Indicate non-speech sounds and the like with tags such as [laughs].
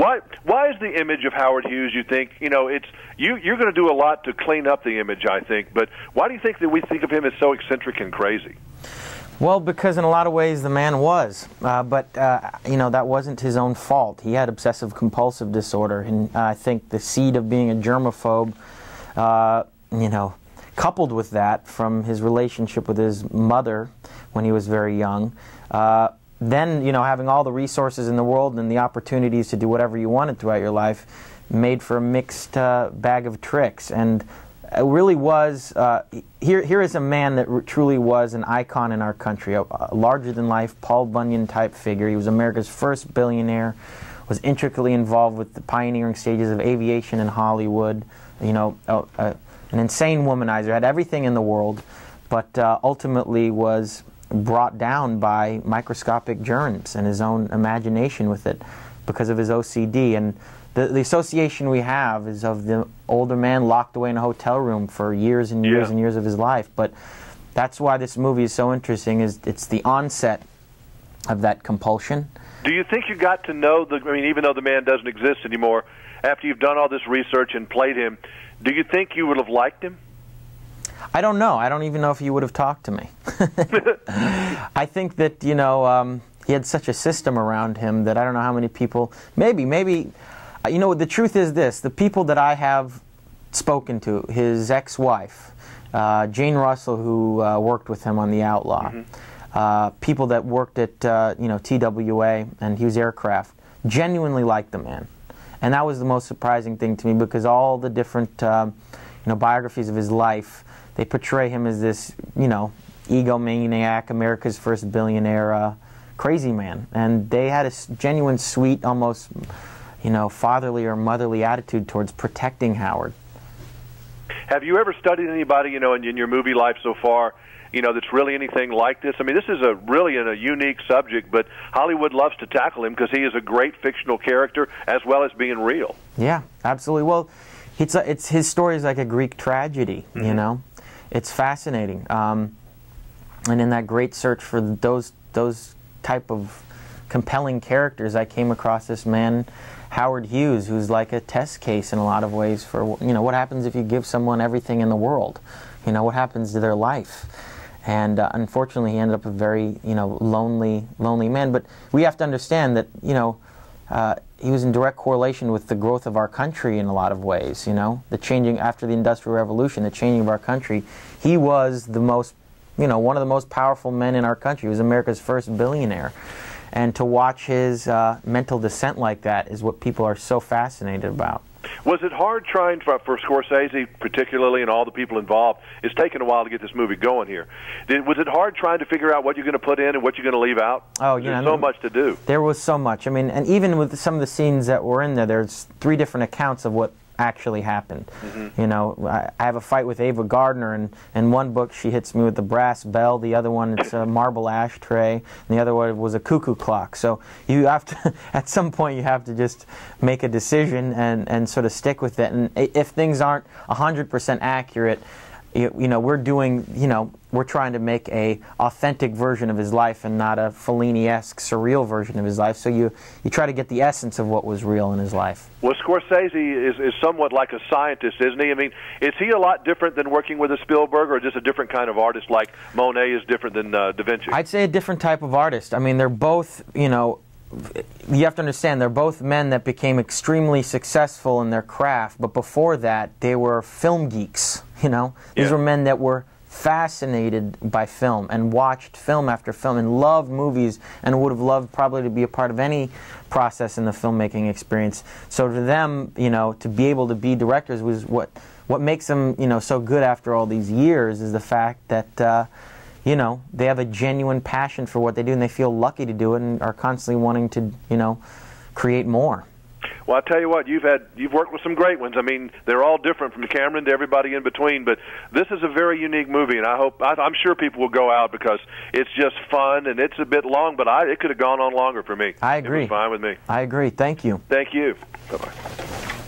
Why? Why is the image of Howard Hughes? You think you know it's you. You're going to do a lot to clean up the image, I think. But why do you think that we think of him as so eccentric and crazy? Well, because in a lot of ways the man was, uh, but uh, you know that wasn't his own fault. He had obsessive compulsive disorder, and I think the seed of being a germaphobe, uh, you know, coupled with that from his relationship with his mother when he was very young. Uh, then you know having all the resources in the world and the opportunities to do whatever you wanted throughout your life made for a mixed uh, bag of tricks and it really was uh, here here is a man that truly was an icon in our country a, a larger than life Paul Bunyan type figure he was America's first billionaire was intricately involved with the pioneering stages of aviation in Hollywood you know a, a, an insane womanizer had everything in the world but uh, ultimately was brought down by microscopic germs and his own imagination with it because of his OCD. And the, the association we have is of the older man locked away in a hotel room for years and years yeah. and years of his life. But that's why this movie is so interesting is it's the onset of that compulsion. Do you think you got to know the I mean even though the man doesn't exist anymore after you've done all this research and played him, do you think you would have liked him? I don't know. I don't even know if he would have talked to me. [laughs] [laughs] I think that, you know, um, he had such a system around him that I don't know how many people, maybe, maybe, uh, you know, the truth is this the people that I have spoken to, his ex wife, uh, Jane Russell, who uh, worked with him on The Outlaw, mm -hmm. uh, people that worked at, uh, you know, TWA and Hughes Aircraft, genuinely liked the man. And that was the most surprising thing to me because all the different, uh, you know, biographies of his life, they portray him as this, you know, egomaniac, America's first billionaire, uh, crazy man. And they had a genuine, sweet, almost, you know, fatherly or motherly attitude towards protecting Howard. Have you ever studied anybody, you know, in, in your movie life so far? you know that's really anything like this. I mean, this is a really a unique subject, but Hollywood loves to tackle him because he is a great fictional character as well as being real. Yeah, absolutely. Well, it's a, it's his story is like a Greek tragedy, mm -hmm. you mm-hmm. know it's fascinating. Um, and in that great search for those those type of compelling characters, I came across this man, Howard Hughes, who's like a test case in a lot of ways for you know what happens if you give someone everything in the world, you know what happens to their life, and uh, unfortunately he ended up a very you know lonely lonely man. But we have to understand that you know uh, he was in direct correlation with the growth of our country in a lot of ways. You know, the changing after the Industrial Revolution, the changing of our country. He was the most, you know, one of the most powerful men in our country. He was America's first billionaire, and to watch his uh, mental descent like that is what people are so fascinated about. Was it hard trying for, for Scorsese, particularly, and all the people involved? It's taken a while to get this movie going here. Did, was it hard trying to figure out what you're going to put in and what you're going to leave out? Oh, yeah. There's so much to do. There was so much. I mean, and even with some of the scenes that were in there, there's three different accounts of what actually happened. Mm -hmm. You know, I, I, have a fight with Ava Gardner, and in one book she hits me with the brass bell, the other one it's a marble ashtray, and the other one was a cuckoo clock. So you have to, [laughs] at some point, you have to just make a decision and, and sort of stick with it. And if things aren't 100% accurate, you, know, we're doing, you know, we're trying to make a authentic version of his life and not a Fellini-esque surreal version of his life. So you, you try to get the essence of what was real in his life. Well, Scorsese is, is somewhat like a scientist, isn't he? I mean, is he a lot different than working with a Spielberg or just a different kind of artist like Monet is different than uh, Da Vinci? I'd say a different type of artist. I mean, they're both, you know, you have to understand they're both men that became extremely successful in their craft, but before that, they were film geeks [laughs] You know, these yeah. were men that were fascinated by film and watched film after film and loved movies and would have loved probably to be a part of any process in the filmmaking experience. So to them, you know, to be able to be directors was what what makes them, you know, so good after all these years is the fact that uh, you know, they have a genuine passion for what they do and they feel lucky to do it and are constantly wanting to, you know, create more. Well, I tell you what, you've had you've worked with some great ones. I mean, they're all different from Cameron to everybody in between, but this is a very unique movie, and I hope I, I'm sure people will go out because it's just fun and it's a bit long, but I it could have gone on longer for me. I agree. It was fine with me. I agree. Thank you. Thank you. Bye bye.